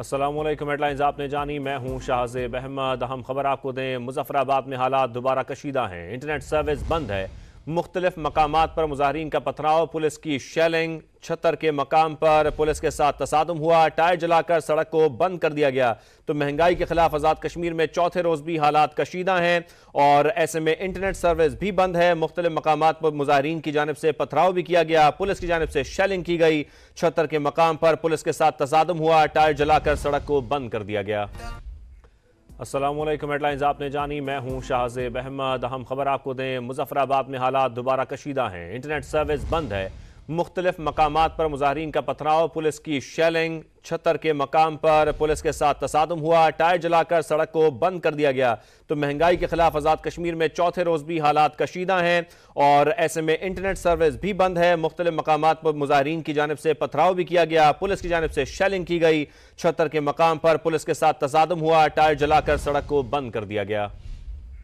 Aslam headlines आपने जानी मैं हूं शाहजेब अहमद अहम खबर आपको दें मुजफ्फराबाद में हालात दोबारा कशीदा हैं इंटरनेट सर्विस बंद है मुख्तलिफ मकाम पर मुजाहरीन का पथराव पुलिस की शेलिंग छतर के मकाम पर पुलिस के साथ तसादम हुआ टायर जलाकर सड़क को बंद कर दिया गया तो महंगाई के खिलाफ आज़ाद कश्मीर में चौथे रोज़ भी हालात कशीदा हैं और ऐसे में इंटरनेट सर्विस भी बंद है मुख्तलिफ मकाम पर मुजाहरीन की जानब से पथराव भी किया गया पुलिस की जानब से शेलिंग की गई छतर के मकाम पर पुलिस के साथ तसादम हुआ टायर जलाकर सड़क को बंद कर दिया गया असलम हेडलाइंस आपने जानी मैं हूं शाहजेब अहमद अहम खबर आपको दें मुजफ्फराबाद में हालात दोबारा कशीदा हैं इंटरनेट सर्विस बंद है मुख्तलिफ मकाम पर मुजाहरीन का पथराव पुलिस की शेलिंग छतर के मकाम पर पुलिस के साथ तसादम हुआ टायर जलाकर सड़क को बंद कर दिया गया तो महंगाई के खिलाफ आज़ाद कश्मीर में चौथे रोज़ भी हालात कशीदा हैं और ऐसे में इंटरनेट सर्विस भी बंद है मुख्तलिफ मकाम पर मुजाहरीन की जानब से पथराव भी किया गया पुलिस की जानब से शेलिंग की गई छतर के मकाम पर पुलिस के साथ तसादम हुआ टायर जलाकर सड़क को बंद कर दिया गया